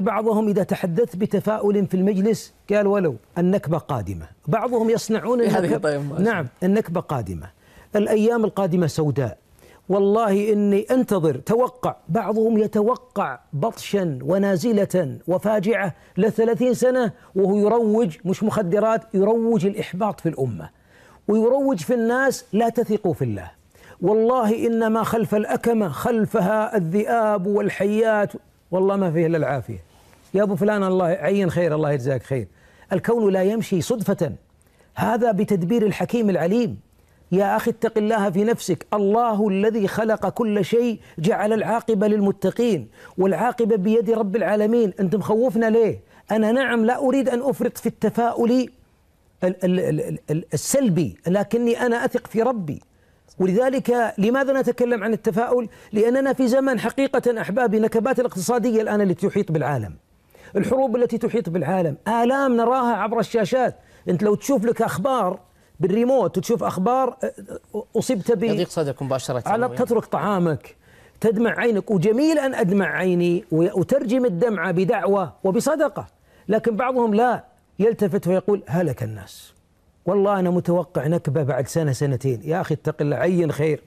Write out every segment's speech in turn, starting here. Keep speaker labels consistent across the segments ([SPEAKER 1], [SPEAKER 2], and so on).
[SPEAKER 1] بعضهم إذا تحدثت بتفاؤل في المجلس قال ولو النكبة قادمة بعضهم يصنعون النكبة طيب نعم النكبة قادمة الأيام القادمة سوداء والله إني أنتظر توقع بعضهم يتوقع بطشا ونازلة وفاجعة لثلاثين سنة وهو يروج مش مخدرات يروج الإحباط في الأمة ويروج في الناس لا تثقوا في الله والله إنما خلف الأكمة خلفها الذئاب والحيات والله ما فيه الا العافيه يا ابو فلان الله عين خير الله يجزاك خير الكون لا يمشي صدفه هذا بتدبير الحكيم العليم يا اخي اتق الله في نفسك الله الذي خلق كل شيء جعل العاقبه للمتقين والعاقبه بيد رب العالمين انت مخوفنا ليه انا نعم لا اريد ان افرط في التفاؤل السلبي لكني انا اثق في ربي ولذلك لماذا نتكلم عن التفاؤل؟ لأننا في زمن حقيقة أحبابي نكبات الاقتصادية الآن التي تحيط بالعالم الحروب التي تحيط بالعالم آلام نراها عبر الشاشات أنت لو تشوف لك أخبار بالريموت وتشوف أخبار أه، أصبت ب يضيق صدرك مباشرة على تترك طعامك تدمع عينك وجميل أن أدمع عيني وترجم الدمعة بدعوة وبصدقة لكن بعضهم لا يلتفت ويقول هلك الناس والله أنا متوقع نكبة بعد سنة سنتين يا أخي اتق الله عين خير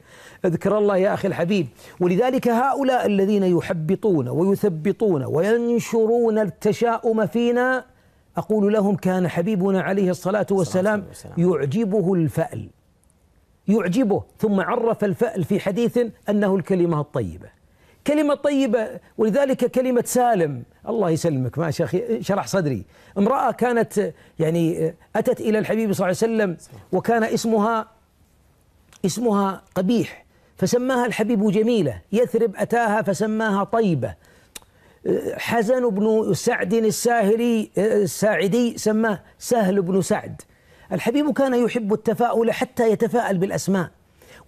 [SPEAKER 1] اذكر الله يا أخي الحبيب ولذلك هؤلاء الذين يحبطون ويثبطون وينشرون التشاؤم فينا أقول لهم كان حبيبنا عليه الصلاة والسلام يعجبه الفأل يعجبه ثم عرف الفأل في حديث أنه الكلمة الطيبة كلمة طيبة ولذلك كلمة سالم الله يسلمك ما شيخ شرح صدري امرأة كانت يعني أتت إلى الحبيب صلى الله عليه وسلم وكان اسمها اسمها قبيح فسماها الحبيب جميلة يثرب أتاها فسماها طيبة حزن بن سعد الساهري الساعدي سماه سهل بن سعد الحبيب كان يحب التفاؤل حتى يتفاءل بالأسماء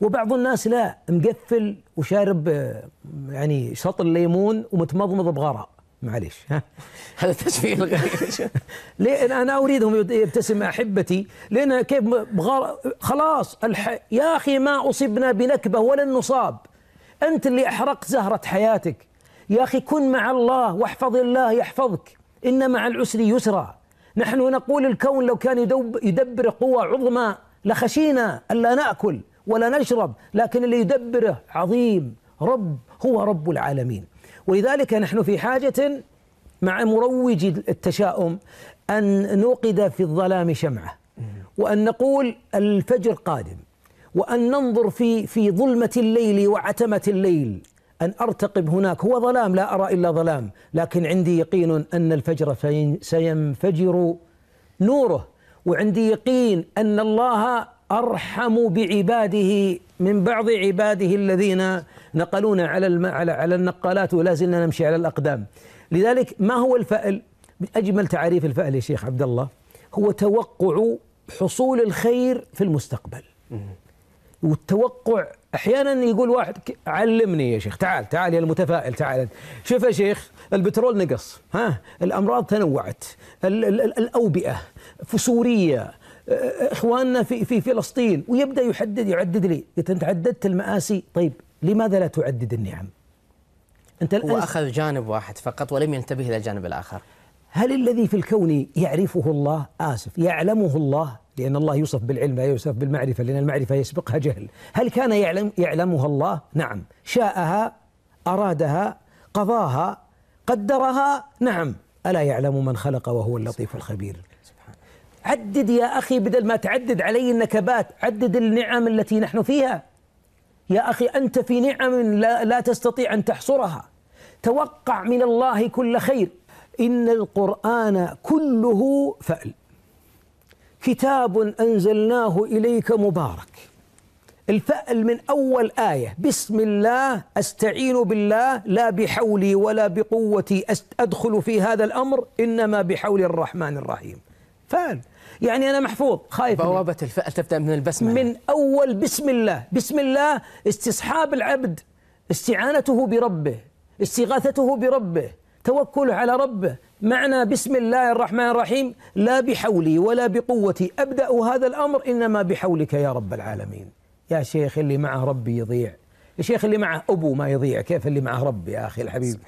[SPEAKER 1] وبعض الناس لا مقفل وشارب آه، يعني شطر الليمون ومتمضمض بغراء معليش ها هذا تشفير غريب ليه انا اريدهم يبتسم احبتي لان كيف بغار خلاص الح... يا اخي ما اصبنا بنكبه ولن نصاب انت اللي احرقت زهره حياتك يا اخي كن مع الله واحفظ الله يحفظك ان مع العسر يسرا نحن نقول الكون لو كان يدبر قوى عظمى لخشينا الا ناكل ولا نشرب لكن اللي يدبره عظيم رب هو رب العالمين ولذلك نحن في حاجة مع مروج التشاؤم أن نوقد في الظلام شمعة وأن نقول الفجر قادم وأن ننظر في في ظلمة الليل وعتمة الليل أن أرتقب هناك هو ظلام لا أرى إلا ظلام لكن عندي يقين أن الفجر سينفجر نوره وعندي يقين أن الله أرحم بعباده من بعض عباده الذين نقلونا على على النقالات ولا زلنا نمشي على الأقدام لذلك ما هو الفأل من أجمل تعريف الفأل يا شيخ عبد الله هو توقع حصول الخير في المستقبل والتوقع احيانا يقول واحد علمني يا شيخ تعال تعال يا المتفائل تعال شوف يا شيخ البترول نقص ها الامراض تنوعت ال ال الاوبئه في سوريا اخواننا في في فلسطين ويبدا يحدد يعدد لي قلت انت عددت المآسي طيب لماذا لا تعدد النعم؟ انت الان اخذ جانب واحد فقط ولم ينتبه الى الجانب الاخر هل الذي في الكون يعرفه الله آسف يعلمه الله لأن الله يوصف بالعلم لا يوصف بالمعرفة لأن المعرفة يسبقها جهل هل كان يعلم يعلمها الله نعم شاءها أرادها قضاها قدرها نعم ألا يعلم من خلق وهو اللطيف الخبير عدد يا أخي بدل ما تعدد علي النكبات عدد النعم التي نحن فيها يا أخي أنت في نعم لا, لا تستطيع أن تحصرها توقع من الله كل خير إن القرآن كله فأل كتاب أنزلناه إليك مبارك الفأل من أول آية بسم الله أستعين بالله لا بحولي ولا بقوتي أدخل في هذا الأمر إنما بحول الرحمن الرحيم فأل يعني أنا محفوظ خايف بوابة الفأل تبدأ من البسمة من أول بسم الله بسم الله استصحاب العبد استعانته بربه استغاثته بربه توكله على ربه معنى بسم الله الرحمن الرحيم لا بحولي ولا بقوتي أبدأ هذا الأمر إنما بحولك يا رب العالمين يا شيخ اللي معه ربي يضيع يا شيخ اللي معه أبو ما يضيع كيف اللي معه ربي يا أخي الحبيب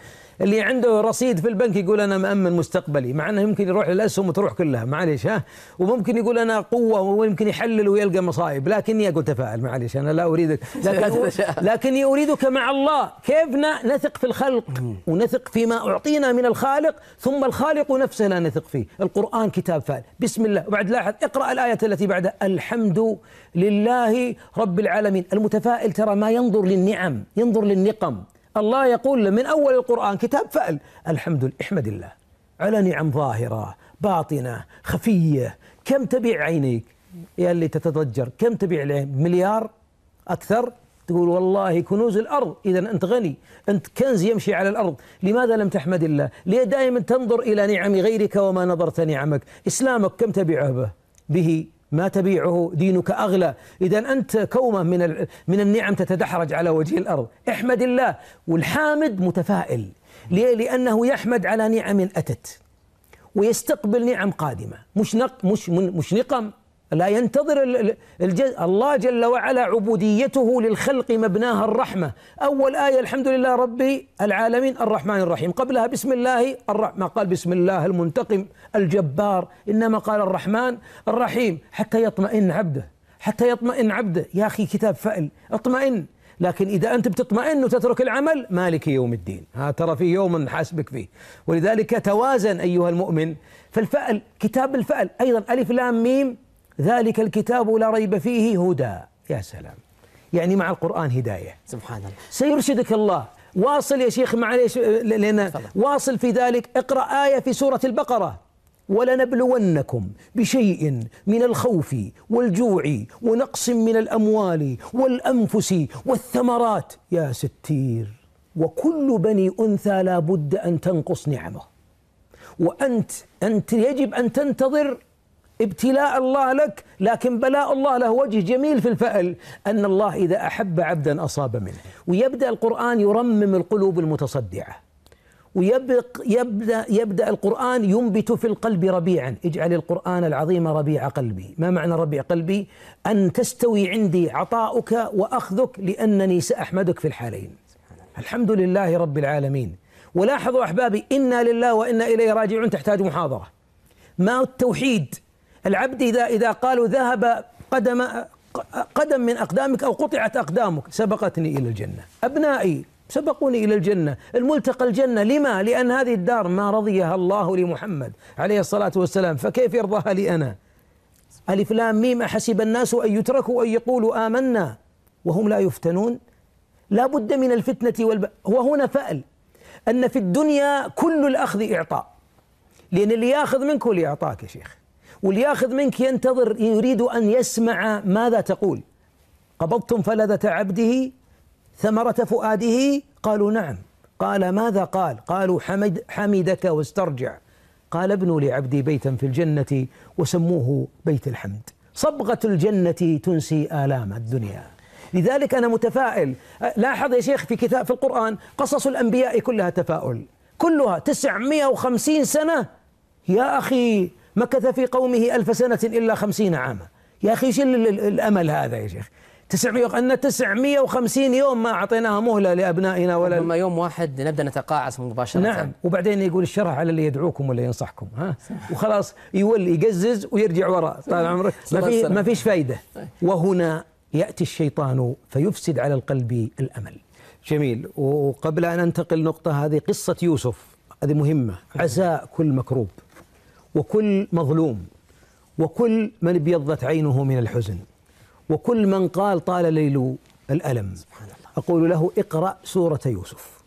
[SPEAKER 1] اللي عنده رصيد في البنك يقول انا مامن مستقبلي مع انه يمكن يروح للاسهم وتروح كلها معليش ها وممكن يقول انا قوه ويمكن يحلل ويلقى مصايب لكني اقول تفائل معليش انا لا اريدك لكن لكني اريدك مع الله كيف نثق في الخلق ونثق فيما اعطينا من الخالق ثم الخالق نفسه لا نثق فيه القران كتاب فعل بسم الله وبعد لاحظ اقرا الايه التي بعدها الحمد لله رب العالمين المتفائل ترى ما ينظر للنعم ينظر للنقم الله يقول من أول القرآن كتاب فأل الحمد لله احمد الله على نعم ظاهرة باطنة خفية كم تبيع عينيك يا اللي تتضجر كم تبيع العين مليار أكثر تقول والله كنوز الأرض إذا أنت غني أنت كنز يمشي على الأرض لماذا لم تحمد الله ليه دائما تنظر إلى نعم غيرك وما نظرت نعمك إسلامك كم تبيعه به ما تبيعه دينك أغلى إذا أنت كومة من, من النعم تتدحرج على وجه الأرض احمد الله والحامد متفائل ليه؟ لأنه يحمد على نعم أتت ويستقبل نعم قادمة مش, نق مش, مش نقم لا ينتظر الجزء الله جل وعلا عبوديته للخلق مبناها الرحمة أول آية الحمد لله ربي العالمين الرحمن الرحيم قبلها بسم الله الرحمن ما قال بسم الله المنتقم الجبار إنما قال الرحمن الرحيم حتى يطمئن عبده حتى يطمئن عبده يا أخي كتاب فأل اطمئن لكن إذا أنت بتطمئن وتترك العمل مالك يوم الدين ها ترى في يوم نحاسبك فيه ولذلك توازن أيها المؤمن فالفأل كتاب الفأل أيضا ألف لام ميم ذلك الكتاب لا ريب فيه هدى يا سلام يعني مع القرآن هداية سبحان الله سيرشدك الله واصل يا شيخ معليش لنا واصل في ذلك اقرأ آية في سورة البقرة ولنبلونكم بشيء من الخوف والجوع ونقص من الأموال والأنفس والثمرات يا ستير وكل بني أنثى لابد أن تنقص نعمه وأنت أنت يجب أن تنتظر ابتلاء الله لك لكن بلاء الله له وجه جميل في الفأل أن الله إذا أحب عبدا أصاب منه ويبدأ القرآن يرمم القلوب المتصدعة ويبدأ يبدأ القرآن ينبت في القلب ربيعا اجعل القرآن العظيم ربيع قلبي ما معنى ربيع قلبي أن تستوي عندي عطاؤك وأخذك لأنني سأحمدك في الحالين الحمد لله رب العالمين ولاحظوا أحبابي إنا لله وإنا إليه راجعون تحتاج محاضرة ما التوحيد العبد إذا إذا قالوا ذهب قدم قدم من أقدامك أو قطعت أقدامك سبقتني إلى الجنة أبنائي سبقوني إلى الجنة الملتقى الجنة لما؟ لأن هذه الدار ما رضيها الله لمحمد عليه الصلاة والسلام فكيف يرضاها لي أنا ألف لام ميم أحسب الناس أن يتركوا أن يقولوا آمنا وهم لا يفتنون لا بد من الفتنة والب... وهنا فأل أن في الدنيا كل الأخذ إعطاء لأن اللي ياخذ منك هو اللي يعطاك يا شيخ واللي ياخذ منك ينتظر يريد أن يسمع ماذا تقول قبضتم فلذة عبده ثمرة فؤاده قالوا نعم قال ماذا قال قالوا حمد حمدك واسترجع قال ابنوا لعبدي بيتا في الجنة وسموه بيت الحمد صبغة الجنة تنسي آلام الدنيا لذلك أنا متفائل لاحظ يا شيخ في كتاب في القرآن قصص الأنبياء كلها تفاؤل كلها 950 سنة يا أخي مكث في قومه ألف سنة إلا خمسين عاما يا أخي شل الأمل هذا يا شيخ 900 ان 950 يوم ما اعطيناها مهله لابنائنا ولا ثم يوم واحد نبدا نتقاعس مباشره نعم وبعدين يقول الشرع على اللي يدعوكم ولا ينصحكم ها وخلاص يول يقزز ويرجع وراء طال عمرك ما في ما فيش فايده طيب. وهنا ياتي الشيطان فيفسد على القلب الامل جميل وقبل ان انتقل نقطه هذه قصه يوسف هذه مهمه عزاء كل مكروب وكل مظلوم وكل من ابيضت عينه من الحزن وكل من قال طال ليل الألم سبحان الله أقول له اقرأ سورة يوسف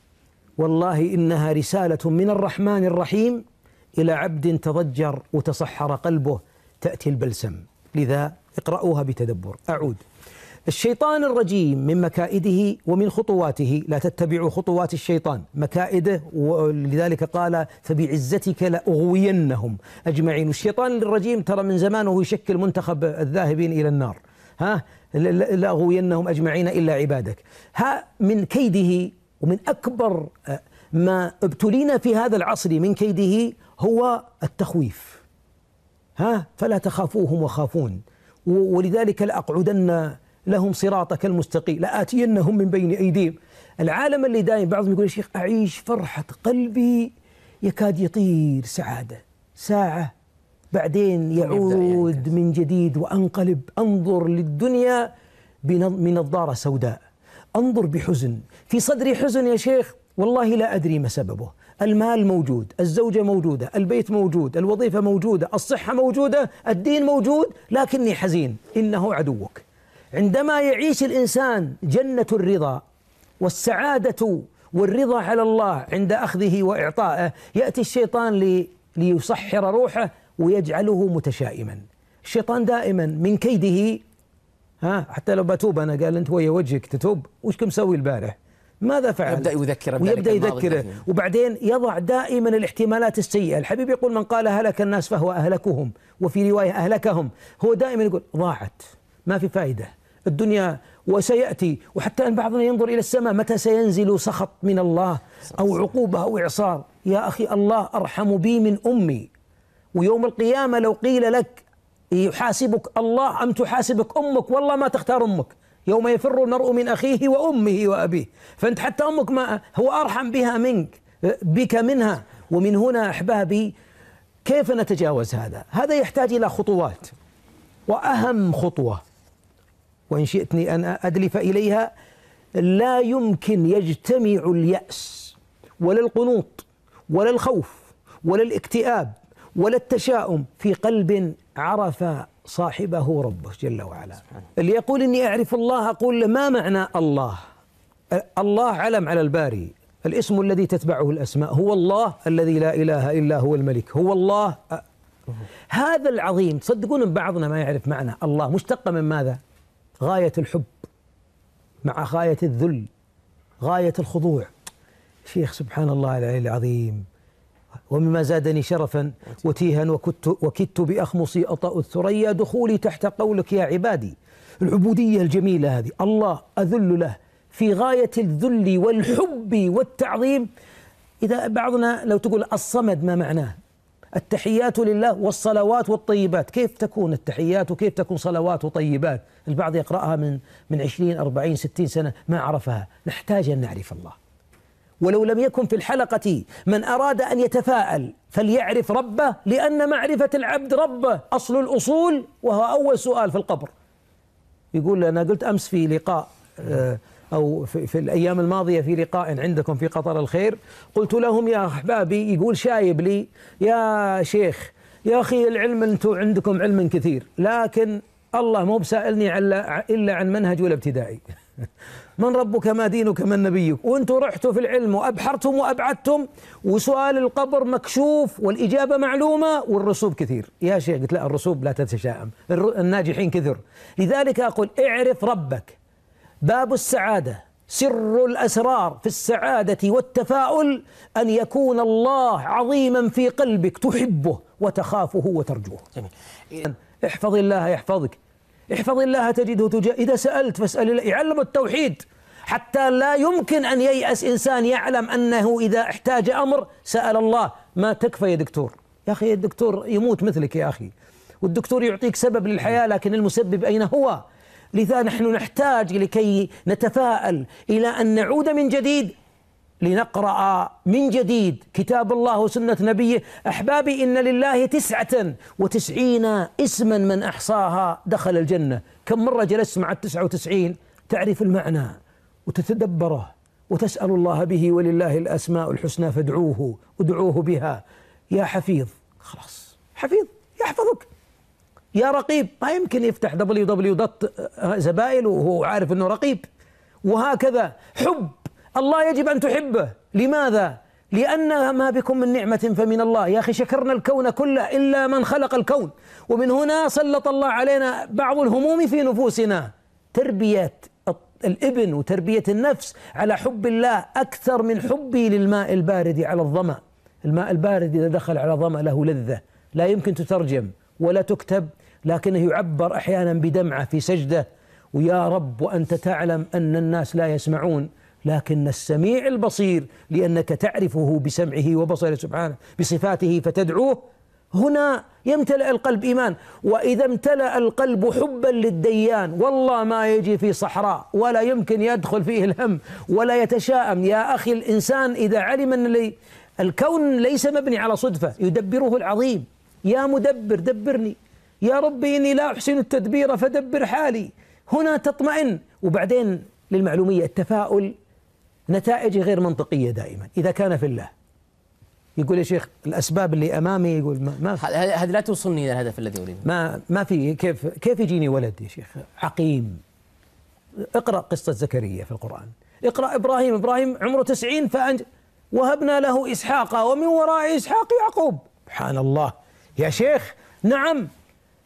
[SPEAKER 1] والله إنها رسالة من الرحمن الرحيم إلى عبد تضجر وتصحر قلبه تأتي البلسم لذا اقرأوها بتدبر أعود الشيطان الرجيم من مكائده ومن خطواته لا تتبعوا خطوات الشيطان مكائده ولذلك قال فبعزتك لأغوينهم أجمعين الشيطان الرجيم ترى من زمان وهو يشكل منتخب الذاهبين إلى النار ها لأغوينهم أجمعين إلا عبادك ها من كيده ومن أكبر آه، ما ابتلينا في هذا العصر من كيده هو التخويف ها فلا تخافوهم وخافون ولذلك لأقعدن لهم صراطك المستقيم لآتينهم من بين أيديهم العالم اللي دايم بعضهم يقول يا شيخ أعيش فرحة قلبي يكاد يطير سعادة ساعة بعدين يعني يعود من جديد وأنقلب أنظر للدنيا بنظارة سوداء أنظر بحزن في صدري حزن يا شيخ والله لا أدري ما سببه المال موجود الزوجة موجودة البيت موجود الوظيفة موجودة الصحة موجودة الدين موجود لكني حزين إنه عدوك عندما يعيش الانسان جنه الرضا والسعاده والرضا على الله عند اخذه واعطائه ياتي الشيطان لي ليسحر روحه ويجعله متشائما الشيطان دائما من كيده ها حتى لو بتوب انا قال انت ويا وجهك تتوب وش كنت مسوي البارح؟ ماذا فعل؟ يبدا يذكره ويبدا يذكره وبعدين يضع دائما الاحتمالات السيئه، الحبيب يقول من قال هلك الناس فهو اهلكهم وفي روايه اهلكهم، هو دائما يقول ضاعت ما في فائده الدنيا وسيأتي وحتى أن بعضنا ينظر إلى السماء متى سينزل سخط من الله أو عقوبة أو إعصار يا أخي الله أرحم بي من أمي ويوم القيامة لو قيل لك يحاسبك الله أم تحاسبك أمك والله ما تختار أمك يوم يفر المرء من أخيه وأمه وأبيه فأنت حتى أمك ما هو أرحم بها منك بك منها ومن هنا أحبابي كيف نتجاوز هذا هذا يحتاج إلى خطوات وأهم خطوة وإن شئتني أن أدلف إليها لا يمكن يجتمع اليأس ولا القنوط ولا الخوف ولا الاكتئاب ولا التشاؤم في قلب عرف صاحبه ربه جل وعلا اللي يقول إني أعرف الله أقول له ما معنى الله الله علم على الباري الاسم الذي تتبعه الأسماء هو الله الذي لا إله إلا هو الملك هو الله هذا العظيم تصدقون بعضنا ما يعرف معنى الله مشتقة من ماذا غاية الحب مع غاية الذل غاية الخضوع شيخ سبحان الله العلي العظيم ومما زادني شرفا وتيها وكدت, وكدت بأخمصي أطأ الثريا دخولي تحت قولك يا عبادي العبودية الجميلة هذه الله أذل له في غاية الذل والحب والتعظيم إذا بعضنا لو تقول الصمد ما معناه التحيات لله والصلوات والطيبات كيف تكون التحيات وكيف تكون صلوات وطيبات البعض يقرأها من من 20 40 60 سنة ما عرفها نحتاج أن نعرف الله ولو لم يكن في الحلقة من أراد أن يتفاءل فليعرف ربه لأن معرفة العبد ربه أصل الأصول وهو أول سؤال في القبر يقول أنا قلت أمس في لقاء آه، أو في, في الأيام الماضية في لقاء عندكم في قطر الخير قلت لهم يا أحبابي يقول شايب لي يا شيخ يا أخي العلم أنتم عندكم علم كثير لكن الله مو بسائلني إلا عن ولا الابتدائي من ربك ما دينك من نبيك وانتم رحتوا في العلم وابحرتم وابعدتم وسؤال القبر مكشوف والاجابه معلومه والرسوب كثير يا شيخ قلت لا الرسوب لا تتشائم الناجحين كثر لذلك اقول اعرف ربك باب السعادة سر الأسرار في السعادة والتفاؤل أن يكون الله عظيما في قلبك تحبه وتخافه وترجوه جميل. احفظ الله يحفظك احفظ الله تجده تجاه إذا سألت فاسأل الله يعلم التوحيد حتى لا يمكن أن ييأس إنسان يعلم أنه إذا احتاج أمر سأل الله ما تكفى يا دكتور يا أخي الدكتور يموت مثلك يا أخي والدكتور يعطيك سبب للحياة لكن المسبب أين هو لذا نحن نحتاج لكي نتفاءل إلى أن نعود من جديد لنقرأ من جديد كتاب الله وسنة نبيه أحبابي إن لله تسعة وتسعين اسما من أحصاها دخل الجنة كم مرة جلست مع التسعة وتسعين تعرف المعنى وتتدبره وتسأل الله به ولله الأسماء الحسنى فادعوه ادعوه بها يا حفيظ خلاص حفيظ يحفظك يا رقيب ما يمكن يفتح دبليو دبليو دوت زبائن وهو عارف انه رقيب وهكذا حب الله يجب ان تحبه لماذا لأن ما بكم من نعمة فمن الله يا أخي شكرنا الكون كله إلا من خلق الكون ومن هنا سلط الله علينا بعض الهموم في نفوسنا تربية الابن وتربية النفس على حب الله أكثر من حبي للماء البارد على الظمأ الماء البارد إذا دخل على ظمأ له لذة لا يمكن تترجم ولا تكتب لكنه يعبر احيانا بدمعه في سجده ويا رب وانت تعلم ان الناس لا يسمعون لكن السميع البصير لانك تعرفه بسمعه وبصره سبحانه بصفاته فتدعوه هنا يمتلأ القلب إيمان وإذا امتلأ القلب حبا للديان والله ما يجي في صحراء ولا يمكن يدخل فيه الهم ولا يتشائم يا أخي الإنسان إذا علم أن لي الكون ليس مبني على صدفة يدبره العظيم يا مدبر دبرني يا ربي إني لا أحسن التدبير فدبر حالي هنا تطمئن وبعدين للمعلومية التفاؤل نتائجه غير منطقية دائما إذا كان في الله يقول يا شيخ الاسباب اللي امامي يقول ما, ما هذه لا توصلني الى الهدف الذي اريده ما ما في كيف كيف يجيني ولد يا شيخ عقيم اقرا قصه زكريا في القران اقرا ابراهيم ابراهيم عمره 90 فانج وهبنا له اسحاق ومن وراء اسحاق يعقوب سبحان الله يا شيخ نعم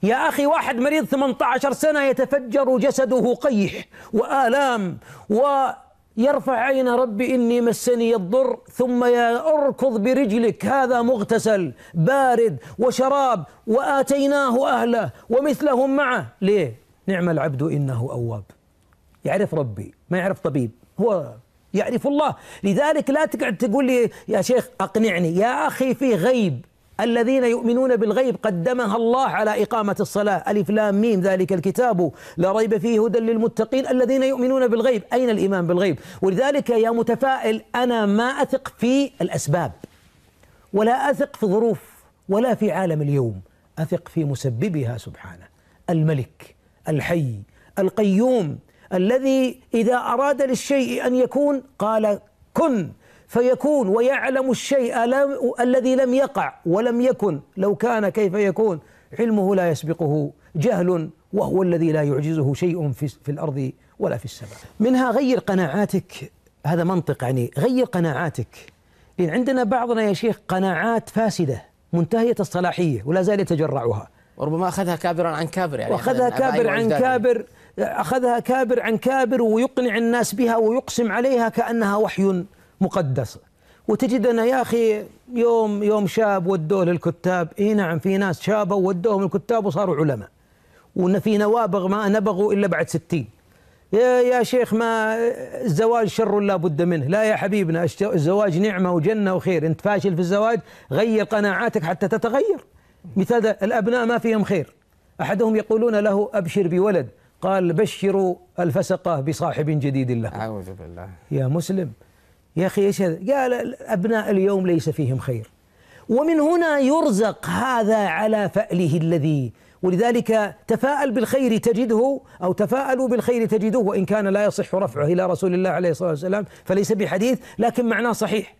[SPEAKER 1] يا أخي واحد مريض 18 سنة يتفجر جسده قيح وآلام ويرفع عين ربي إني مسني الضر ثم يا أركض برجلك هذا مغتسل بارد وشراب وآتيناه أهله ومثلهم معه ليه؟ نعم العبد إنه أواب يعرف ربي ما يعرف طبيب هو يعرف الله لذلك لا تقعد تقول لي يا شيخ أقنعني يا أخي في غيب الذين يؤمنون بالغيب قدمها الله على إقامة الصلاة ألف لام ميم ذلك الكتاب لا ريب فيه هدى للمتقين الذين يؤمنون بالغيب أين الإيمان بالغيب ولذلك يا متفائل أنا ما أثق في الأسباب ولا أثق في ظروف ولا في عالم اليوم أثق في مسببها سبحانه الملك الحي القيوم الذي إذا أراد للشيء أن يكون قال كن فيكون ويعلم الشيء لم الذي لم يقع ولم يكن لو كان كيف يكون علمه لا يسبقه جهل وهو الذي لا يعجزه شيء في, في الارض ولا في السماء. منها غير قناعاتك هذا منطق يعني غير قناعاتك لان عندنا بعضنا يا شيخ قناعات فاسده منتهيه الصلاحيه ولا زال يتجرعها. وربما اخذها كابرا عن كابر يعني واخذها كابر عن كابر اخذها كابر عن كابر ويقنع الناس بها ويقسم عليها كانها وحي مقدسة وتجد أنه يا أخي يوم يوم شاب ودوه للكتاب إي نعم في ناس شابوا ودوهم الكتاب وصاروا علماء وأن في نوابغ ما نبغوا إلا بعد ستين يا, يا شيخ ما الزواج شر لا بد منه لا يا حبيبنا الزواج نعمة وجنة وخير أنت فاشل في الزواج غير قناعاتك حتى تتغير مثال الأبناء ما فيهم خير أحدهم يقولون له أبشر بولد قال بشروا الفسقة بصاحب جديد له أعوذ بالله يا مسلم يا أخي إيش هذا قال أبناء اليوم ليس فيهم خير ومن هنا يرزق هذا على فأله الذي ولذلك تفاءل بالخير تجده أو تفاءلوا بالخير تجده وإن كان لا يصح رفعه إلى رسول الله عليه الصلاة والسلام فليس بحديث لكن معناه صحيح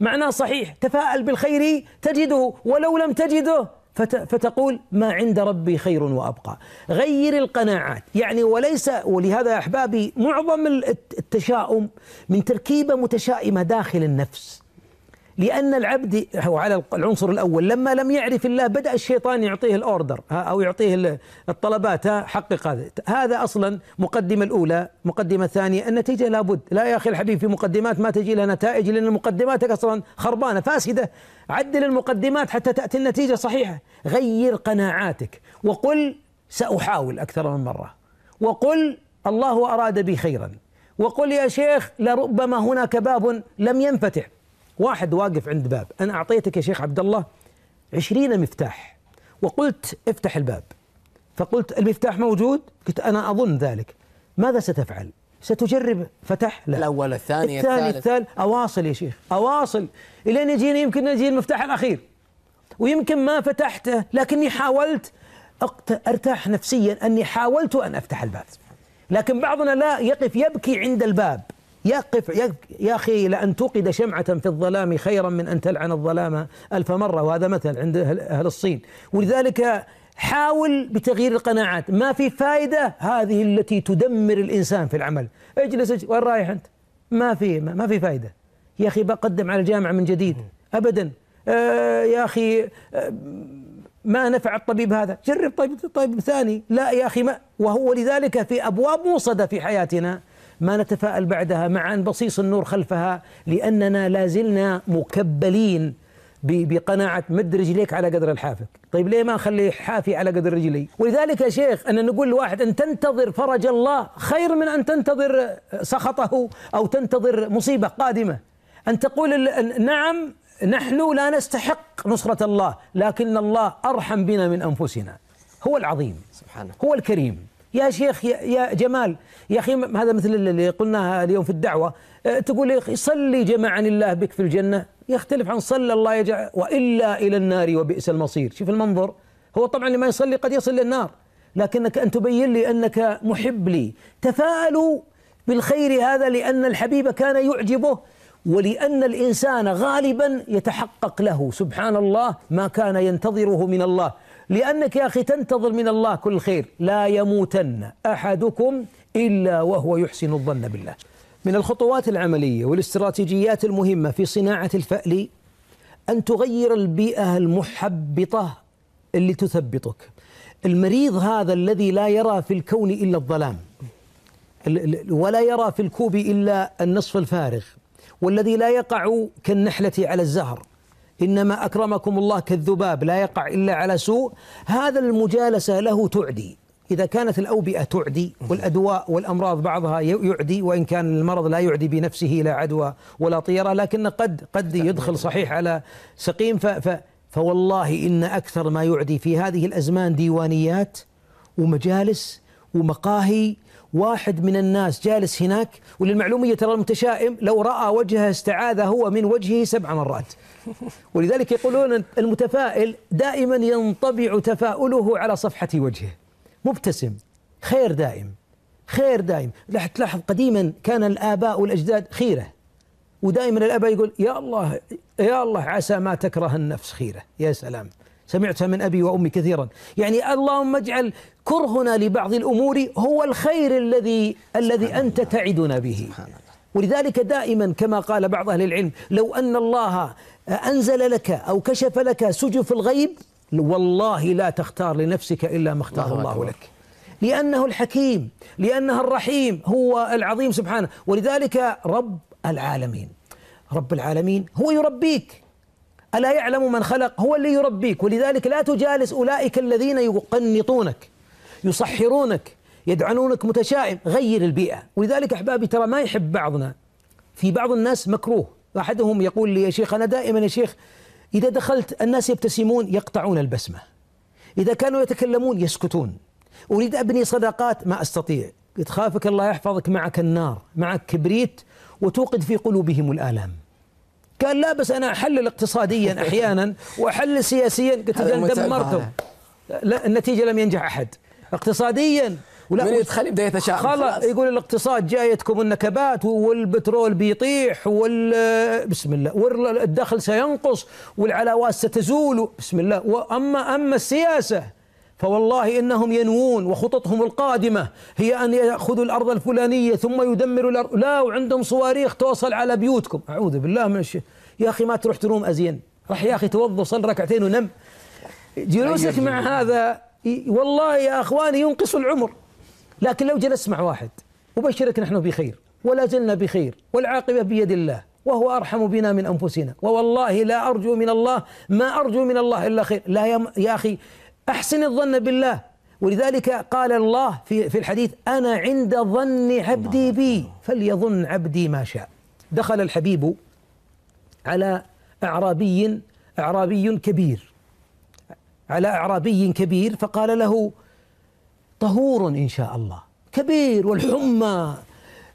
[SPEAKER 1] معناه صحيح تفاءل بالخير تجده ولو لم تجده فتقول ما عند ربي خير وابقى غير القناعات يعني وليس ولهذا يا احبابي معظم التشاؤم من تركيبه متشائمه داخل النفس لأن العبد هو على العنصر الأول لما لم يعرف الله بدأ الشيطان يعطيه الأوردر أو يعطيه الطلبات حقق هذا هذا أصلا مقدمة الأولى مقدمة الثانية النتيجة لابد لا يا أخي الحبيب في مقدمات ما تجي لها نتائج لأن مقدماتك أصلا خربانة فاسدة عدل المقدمات حتى تأتي النتيجة صحيحة غير قناعاتك وقل سأحاول أكثر من مرة وقل الله أراد بي خيرا وقل يا شيخ لربما هناك باب لم ينفتح واحد واقف عند باب أنا أعطيتك يا شيخ عبد الله عشرين مفتاح وقلت افتح الباب فقلت المفتاح موجود قلت أنا أظن ذلك ماذا ستفعل ستجرب فتح لا الأول الثاني الثاني الثالث, الثالث أواصل يا شيخ أواصل إلين يجيني يمكن يجي المفتاح الأخير ويمكن ما فتحته لكني حاولت ارتاح نفسيا اني حاولت ان افتح الباب لكن بعضنا لا يقف يبكي عند الباب يقف يا أخي لأن توقد شمعة في الظلام خيرا من أن تلعن الظلام ألف مرة وهذا مثل عند أهل الصين ولذلك حاول بتغيير القناعات ما في فائدة هذه التي تدمر الإنسان في العمل اجلس وين رايح أنت ما في ما في فائدة يا أخي بقدم على الجامعة من جديد أبدا آه يا أخي آه، ما نفع الطبيب هذا جرب طيب طيب ثاني لا يا أخي ما وهو لذلك في أبواب موصدة في حياتنا ما نتفائل بعدها مع أن بصيص النور خلفها لأننا لازلنا مكبلين بقناعة مد رجليك على قدر الحافك طيب ليه ما أخلي حافي على قدر رجلي ولذلك يا شيخ أن نقول لواحد أن تنتظر فرج الله خير من أن تنتظر سخطه أو تنتظر مصيبة قادمة أن تقول نعم نحن لا نستحق نصرة الله لكن الله أرحم بنا من أنفسنا هو العظيم سبحانه هو الكريم يا شيخ يا جمال يا اخي هذا مثل اللي قلناها اليوم في الدعوه أه، تقول يا اخي صلي جمعني الله بك في الجنه يختلف عن صلى الله يجعل والا الى النار وبئس المصير شوف المنظر هو طبعا اللي ما يصلي قد يصل للنار لكنك ان تبين لي انك محب لي تفاءلوا بالخير هذا لان الحبيب كان يعجبه ولأن الإنسان غالبا يتحقق له سبحان الله ما كان ينتظره من الله لأنك يا أخي تنتظر من الله كل خير لا يموتن أحدكم إلا وهو يحسن الظن بالله من الخطوات العملية والاستراتيجيات المهمة في صناعة الفأل أن تغير البيئة المحبطة اللي تثبطك المريض هذا الذي لا يرى في الكون إلا الظلام ولا يرى في الكوب إلا النصف الفارغ والذي لا يقع كالنحلة على الزهر إنما أكرمكم الله كالذباب لا يقع إلا على سوء هذا المجالسة له تعدي إذا كانت الأوبئة تعدي والأدواء والأمراض بعضها يعدي وإن كان المرض لا يعدي بنفسه لا عدوى ولا طيرة لكن قد قد يدخل صحيح على سقيم ف ف فوالله إن أكثر ما يعدي في هذه الأزمان ديوانيات ومجالس ومقاهي واحد من الناس جالس هناك وللمعلومية ترى المتشائم لو رأى وجهه استعاذ هو من وجهه سبع مرات ولذلك يقولون المتفائل دائما ينطبع تفاؤله على صفحة وجهه مبتسم خير دائم خير دائم لح تلاحظ قديما كان الآباء والأجداد خيرة ودائما الأباء يقول يا الله يا الله عسى ما تكره النفس خيرة يا سلام سمعتها من أبي وأمي كثيرا يعني اللهم اجعل كرهنا لبعض الأمور هو الخير الذي الذي أنت تعدنا به سبحان الله ولذلك دائما كما قال بعض أهل العلم لو أن الله أنزل لك أو كشف لك سجف الغيب والله لا تختار لنفسك إلا ما اختار الله, الله لك لأنه الحكيم لأنه الرحيم هو العظيم سبحانه ولذلك رب العالمين رب العالمين هو يربيك ألا يعلم من خلق هو اللي يربيك ولذلك لا تجالس أولئك الذين يقنطونك يصحرونك يدعنونك متشائم غير البيئة ولذلك أحبابي ترى ما يحب بعضنا في بعض الناس مكروه أحدهم يقول لي يا شيخ أنا دائما يا شيخ إذا دخلت الناس يبتسمون يقطعون البسمة إذا كانوا يتكلمون يسكتون أريد أبني صداقات ما أستطيع قلت خافك الله يحفظك معك النار معك كبريت وتوقد في قلوبهم الآلام قال لا بس أنا أحلل اقتصاديا أحيانا وأحلل سياسيا قلت دمرته لا النتيجة لم ينجح أحد اقتصاديا ولا من يدخل ده يتشائم خلاص يقول الاقتصاد جايتكم النكبات والبترول بيطيح وال بسم الله والدخل سينقص والعلاوات ستزول بسم الله واما اما السياسه فوالله انهم ينوون وخططهم القادمه هي ان ياخذوا الارض الفلانيه ثم يدمروا الارض لا وعندهم صواريخ توصل على بيوتكم اعوذ بالله من الشيء يا اخي ما تروح تنوم ازين راح يا اخي توضى صل ركعتين ونم جلوسك أيوة مع هذا والله يا اخواني ينقص العمر لكن لو جلست مع واحد وبشرك نحن بخير ولا زلنا بخير والعاقبة بيد الله وهو أرحم بنا من أنفسنا ووالله لا أرجو من الله ما أرجو من الله إلا خير لا يا, يا أخي أحسن الظن بالله ولذلك قال الله في, في الحديث أنا عند ظن عبدي بي فليظن عبدي ما شاء دخل الحبيب على أعرابي أعرابي كبير على أعرابي كبير فقال له طهور إن شاء الله كبير والحمى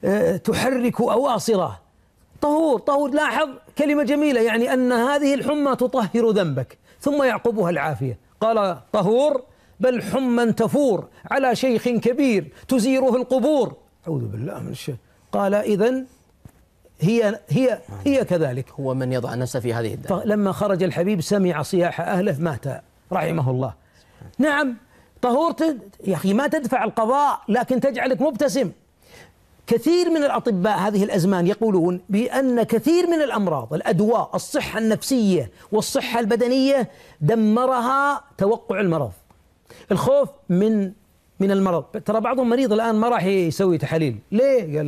[SPEAKER 1] آه، تحرك أواصره طهور طهور لاحظ كلمة جميلة يعني أن هذه الحمى تطهر ذنبك ثم يعقبها العافية قال طهور بل حمى تفور على شيخ كبير تزيره القبور أعوذ بالله من الشيخ قال إذا هي هي هي كذلك هو من يضع نفسه في هذه الدار لما خرج الحبيب سمع صياح أهله مات رحمه الله نعم طهور تد... يا أخي ما تدفع القضاء لكن تجعلك مبتسم كثير من الأطباء هذه الأزمان يقولون بأن كثير من الأمراض الأدواء الصحة النفسية والصحة البدنية دمرها توقع المرض الخوف من من المرض ترى بعضهم مريض الآن ما راح يسوي تحاليل ليه؟ قال